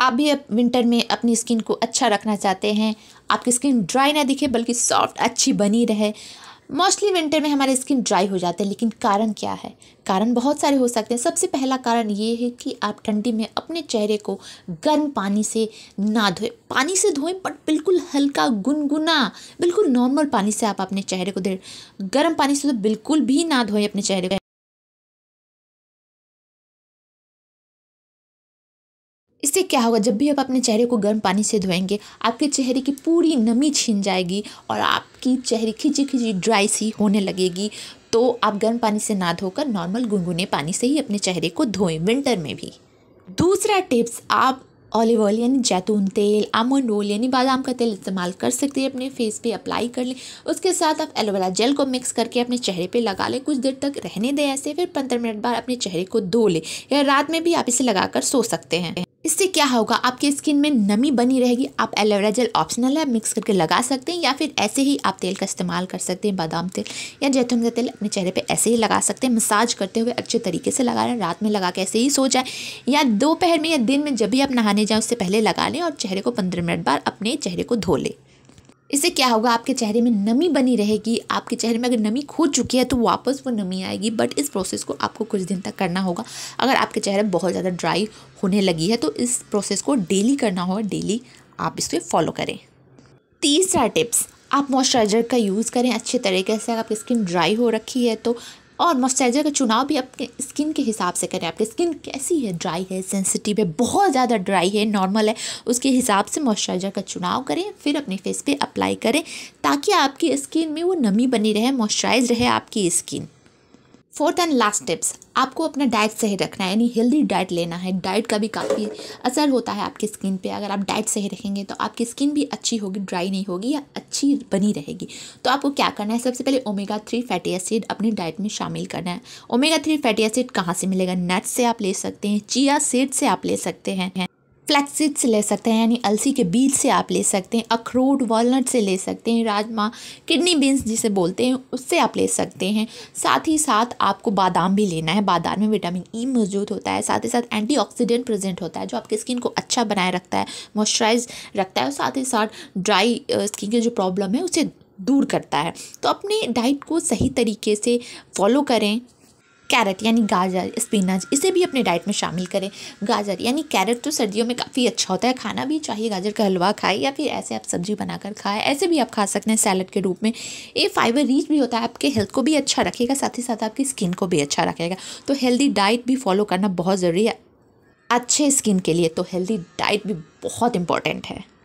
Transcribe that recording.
आप भी अब विंटर में अपनी स्किन को अच्छा रखना चाहते हैं आपकी स्किन ड्राई ना दिखे बल्कि सॉफ्ट अच्छी बनी रहे मोस्टली विंटर में हमारे स्किन ड्राई हो जाते हैं लेकिन कारण क्या है कारण बहुत सारे हो सकते हैं सबसे पहला कारण ये है कि आप ठंडी में अपने चेहरे को गर्म पानी से ना धोएं पानी से धोएं बट बिल्कुल हल्का गुनगुना बिल्कुल नॉर्मल पानी से आप अपने चेहरे को दे गर्म पानी से तो बिल्कुल भी ना धोएं अपने चेहरे को इससे क्या होगा जब भी आप अपने चेहरे को गर्म पानी से धोएंगे आपके चेहरे की पूरी नमी छीन जाएगी और आपकी चेहरे खिंची खिंची ड्राई सी होने लगेगी तो आप गर्म पानी से ना धोकर नॉर्मल गुनगुने पानी से ही अपने चेहरे को धोएं विंटर में भी दूसरा टिप्स आप ऑलिव ऑयल यानी जैतून तेल आमंड ऑयल यानी बादाम का तेल इस्तेमाल कर सकते हैं अपने फेस पे अप्लाई कर लें उसके साथ आप एलोवेरा जेल को मिक्स करके अपने चेहरे पे लगा लें कुछ देर तक रहने दें ऐसे फिर पंद्रह मिनट बाद अपने चेहरे को धो लें या रात में भी आप इसे लगाकर सो सकते हैं इससे क्या होगा आपके स्किन में नमी बनी रहेगी आप एलोवेरा जेल ऑप्शनल है मिक्स करके लगा सकते हैं या फिर ऐसे ही आप तेल का इस्तेमाल कर सकते हैं बादाम तेल या जैतून का तेल अपने चेहरे पे ऐसे ही लगा सकते हैं मसाज करते हुए अच्छे तरीके से लगा लें रात में लगा के ऐसे ही सो जाए या दोपहर में या दिन में जब भी आप नहाने जाएँ उससे पहले लगा लें और चेहरे को पंद्रह मिनट बार अपने चेहरे को धो लें इससे क्या होगा आपके चेहरे में नमी बनी रहेगी आपके चेहरे में अगर नमी खो चुकी है तो वापस वो नमी आएगी बट इस प्रोसेस को आपको कुछ दिन तक करना होगा अगर आपके चेहरे बहुत ज़्यादा ड्राई होने लगी है तो इस प्रोसेस को डेली करना होगा डेली आप इसको फॉलो करें तीसरा टिप्स आप मॉइस्चराइज़र का यूज़ करें अच्छे तरीके से अगर आपकी स्किन ड्राई हो रखी है तो और मॉइस्चराइज़र का चुनाव भी आपके स्किन के हिसाब से करें आपकी स्किन कैसी है ड्राई है सेंसिटिव है बहुत ज़्यादा ड्राई है नॉर्मल है उसके हिसाब से मॉइस्चराइज़र का चुनाव करें फिर अपने फेस पे अप्लाई करें ताकि आपकी स्किन में वो नमी बनी रहे मॉइस्चराइज रहे आपकी skin fourth and last tips आपको अपना डाइट सही रखना है यानी हेल्दी डाइट लेना है डाइट का भी काफ़ी असर होता है आपकी स्किन पे अगर आप डाइट सही रखेंगे तो आपकी स्किन भी अच्छी होगी ड्राई नहीं होगी या अच्छी बनी रहेगी तो आपको क्या करना है सबसे पहले ओमेगा थ्री फैटी एसिड अपनी डाइट में शामिल करना है ओमेगा थ्री फैटी एसिड कहाँ से मिलेगा नट्स से आप ले सकते हैं चिया सीड से आप ले सकते हैं फ्लैक्सीड से ले सकते हैं यानी अलसी के बीज से आप ले सकते हैं अखरोट वॉलनट से ले सकते हैं राजमा किडनी बीन्स जिसे बोलते हैं उससे आप ले सकते हैं साथ ही साथ आपको बादाम भी लेना है बादाम में विटामिन ई e मौजूद होता है साथ ही साथ एंटीऑक्सीडेंट प्रेजेंट होता है जो आपकी स्किन को अच्छा बनाए रखता है मॉइस्चराइज रखता है और साथ ही साथ ड्राई स्किन की जो प्रॉब्लम है उसे दूर करता है तो अपने डाइट को सही तरीके से फॉलो करें कैरेट यानी गाजर स्पिनज इसे भी अपने डाइट में शामिल करें गाजर यानी कैरेट तो सर्दियों में काफ़ी अच्छा होता है खाना भी चाहिए गाजर का हलवा खाए या फिर ऐसे आप सब्जी बनाकर खाएं ऐसे भी आप खा सकते हैं सैलड के रूप में ये फाइबर रिच भी होता है आपके हेल्थ को भी अच्छा रखेगा साथ ही साथ आपकी स्किन को भी अच्छा रखेगा तो हेल्दी डाइट भी फॉलो करना बहुत ज़रूरी है अच्छे स्किन के लिए तो हेल्दी डाइट भी बहुत इंपॉर्टेंट है